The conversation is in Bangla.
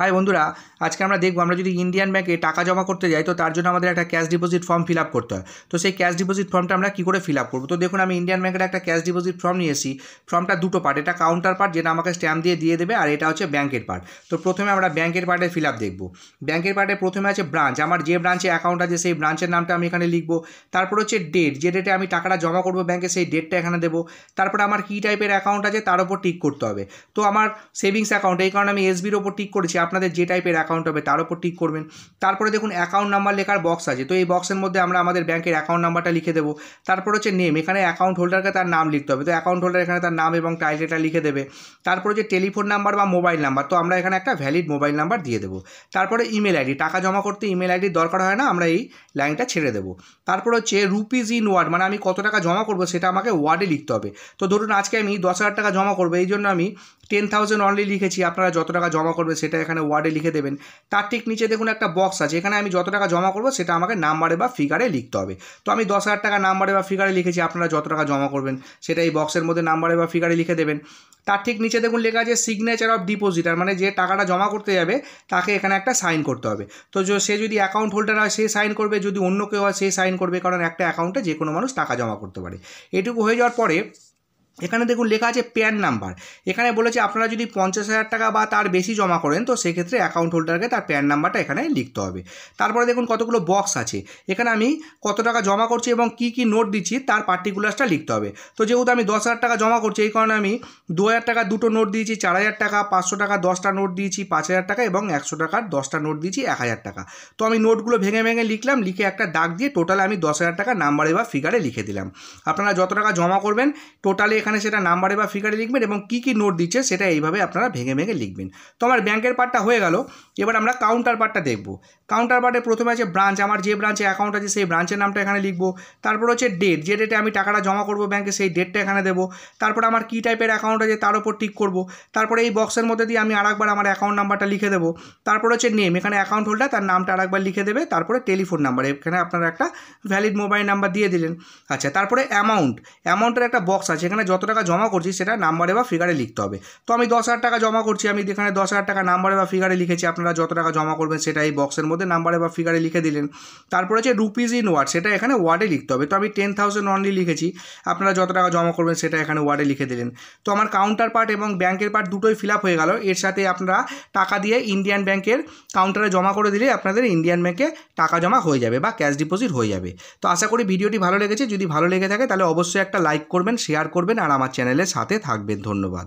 হাই বন্ধুরা আজকে আমরা দেখব আমরা যদি ইন্ডিয়ান ব্যাঙ্কে টাকা জমা করতে যাই তো তার জন্য আমাদের একটা cash deposit form fill up করতে হয় তো সেই ক্যাশ ডিপোজিট ফর্মটা আমরা কী করে ফিল আপ করবো তো দেখুন আমি ইন্ডিয়ান ব্যাঙ্কের একটা ক্যাশ ডিপোজিট ফর্ম নিয়েছি ফর্মটা দুটো পার্ট এটা কাউন্টার পার্ট যেটা আমাকে স্ট্যাম্প দিয়ে দিয়ে দেবে আর এটা হচ্ছে ব্যাঙ্কের পার্ট তো প্রথমে আমরা ব্যাংকের পার্টে ফিল আপ দেখবো ব্যাঙ্কের পার্টে প্রথমে আছে ব্রাঞ্চ আমার যে ব্রাঞ্চে অ্যাকাউন্ট আছে সেই ব্রাঞ্চের নামটা আমি এখানে লিখবো তারপর হচ্ছে ডেট যে ডেটে আমি টাকাটা জমা করবো ব্যাঙ্কে সেই ডেটটা এখানে দেবো তারপরে আমার কী টাইপের অ্যাকাউন্ট আছে তার উপর টিক করতে হবে তো আমার সেভিংস অ্যাকাউন্ট এই কারণে আমি এসবির ওপর টিক করেছি আপনাদের যে টাইপের অ্যাকাউন্ট হবে তার উপর টিক করবেন তারপরে দেখুন অ্যাকাউন্ট নাম্বার লেখার বক্স আছে তো এই বক্সের মধ্যে আমরা আমাদের ব্যাংকের অ্যাকাউন্ট নাম্বারটা লিখে দেবো তারপর হচ্ছে নেম এখানে অ্যাকাউন্ট হোল্ডারকে তার নাম লিখতে হবে তো অ্যাকাউন্ট হোল্ডার এখানে তার নাম এবং টাইটেলটা লিখে দেবে তারপরে যে টেলিফোন নাম্বার বা মোবাইল নাম্বার তো আমরা এখানে একটা ভ্যালিড মোবাইল নাম্বার দিয়ে দেবো তারপরে ইমেল আইডি টাকা জমা করতে ইমেল আইডির দরকার হয় না আমরা এই লাইনটা ছেড়ে দেবো তারপর হচ্ছে রুপিজ ইন ওয়ার্ড মানে আমি কত টাকা জমা করবো সেটা আমাকে ওয়ার্ডে লিখতে হবে তো ধরুন আজকে আমি দশ হাজার টাকা জমা করবো এই জন্য আমি টেন থাউজেন্ড অনলি লিখেছি আপনারা যত টাকা জমা করবে সেটা এখানে ওয়ার্ডে লিখে দেবেন তার ঠিক নিচে দেখুন একটা বক্স আছে এখানে আমি যত টাকা জমা করবো সেটা আমাকে নাম্বারে বা ফিগারে লিখতে হবে তো আমি দশ হাজার টাকা নাম্বারে বা ফিগারে লিখেছি আপনারা যত টাকা জমা করবেন সেটা এই বক্সের মধ্যে নাম্বারে বা ফিগারে লিখে দেবেন তার ঠিক নিচে দেখুন লেখা আছে সিগনেচার অফ ডিপোজিটার মানে যে টাকাটা জমা করতে যাবে তাকে এখানে একটা সাইন করতে হবে তো সে যদি অ্যাকাউন্ট হোল্ডার হয় সে সাইন করবে যদি অন্য কেউ হয় সে সাইন করবে কারণ একটা অ্যাকাউন্টে যে কোনো মানুষ টাকা জমা করতে পারে এটুকু হয়ে যাওয়ার পরে এখানে দেখুন লেখা আছে প্যান নাম্বার এখানে বলেছে আপনারা যদি পঞ্চাশ হাজার টাকা বা তার বেশি জমা করেন তো সেক্ষেত্রে অ্যাকাউন্ট হোল্ডারকে তার প্যান নাম্বারটা এখানে লিখতে হবে তারপরে দেখুন কতগুলো বক্স আছে এখানে আমি কত টাকা জমা করছি এবং কি কি নোট দিচ্ছি তার পার্টিকুলার্সটা লিখতে হবে তো যেহেতু আমি দশ হাজার টাকা জমা করছি এই কারণে আমি দু হাজার টাকা দুটো নোট দিয়েছি চার হাজার টাকা পাঁচশো টাকা দশটা নোট দিয়েছি পাঁচ হাজার টাকা এবং একশো টাকার দশটা নোট দিয়েছি এক হাজার টাকা তো আমি নোটগুলো ভেঙে ভেঙে লিখলাম লিখে একটা ডাক দিয়ে টোটালে আমি দশ হাজার টাকা নাম্বারে বা ফিগারে লিখে দিলাম আপনারা যত টাকা জমা করবেন টোটালে এখানে সেটা নাম্বারে বা ফিগারে লিখবেন এবং কি কি নোট দিচ্ছে সেটা এইভাবে আপনারা ভেঙে ভেঙে লিখবেন তো আমার ব্যাংকের পার্টটা হয়ে গেল এবার আমরা কাউন্টার পার্টটা দেখব কাউন্টার পার্টে প্রথমে আছে ব্রাঞ্চ আমার যে ব্রাঞ্চে অ্যাকাউন্ট আছে সেই ব্রাঞ্চের নামটা এখানে লিখবো তারপর হচ্ছে ডেট যে ডেটে আমি টাকাটা জমা করব ব্যাংকে সেই ডেটটা এখানে দেবো তারপর আমার কী টাইপের অ্যাকাউন্ট আছে তার উপর টিক করব তারপরে এই বক্সের মধ্যে দিয়ে আমি আরেকবার আমার অ্যাকাউন্ট নাম্বারটা লিখে দেবো তারপর হচ্ছে নেম এখানে অ্যাকাউন্ট হোল্ডার তার নামটা আরেকবার লিখে দেবে তারপরে টেলিফোন নাম্বার এখানে আপনারা একটা ভ্যালিড মোবাইল নাম্বার দিয়ে দিলেন আচ্ছা তারপরে অ্যামাউন্ট অ্যামাউন্টের একটা বক্স আছে এখানে যত টাকা জমা করছি সেটা নাম্বারে বা ফিগারে লিখতে হবে তো আমি দশ হাজার টাকা জমা করছি আমি এখানে দশ হাজার টাকা নাম্বারে বা ফিগারে লিখেছি আপনারা যত টাকা জমা করবেন সেটা এই বক্সের মধ্যে নাম্বারে বা ফিগারে লিখে দিলেন তারপরে হচ্ছে রুপিজ ইন ওয়ার্ড সেটা এখানে ওয়ার্ডে লিখতে হবে তো আমি টেন থাউজেন্ড অনলি লিখেছি আপনারা যত টাকা জমা করবেন সেটা এখানে ওয়ার্ডে লিখে দিলেন তো আমার কাউন্টার পার্ট এবং ব্যাংকের পার্ট দুটোই ফিল আপ হয়ে গেল এর সাথে আপনারা টাকা দিয়ে ইন্ডিয়ান ব্যাংকের কাউন্টারে জমা করে দিলে আপনাদের ইন্ডিয়ান ব্যাংকে টাকা জমা হয়ে যাবে বা ক্যাশ ডিপোজিট হয়ে যাবে তো আশা করি ভিডিওটি ভালো লেগেছে যদি ভালো লেগে থাকে তাহলে অবশ্যই একটা লাইক করবেন শেয়ার করবেন আর আমার চ্যানেলের সাথে থাকবেন ধন্যবাদ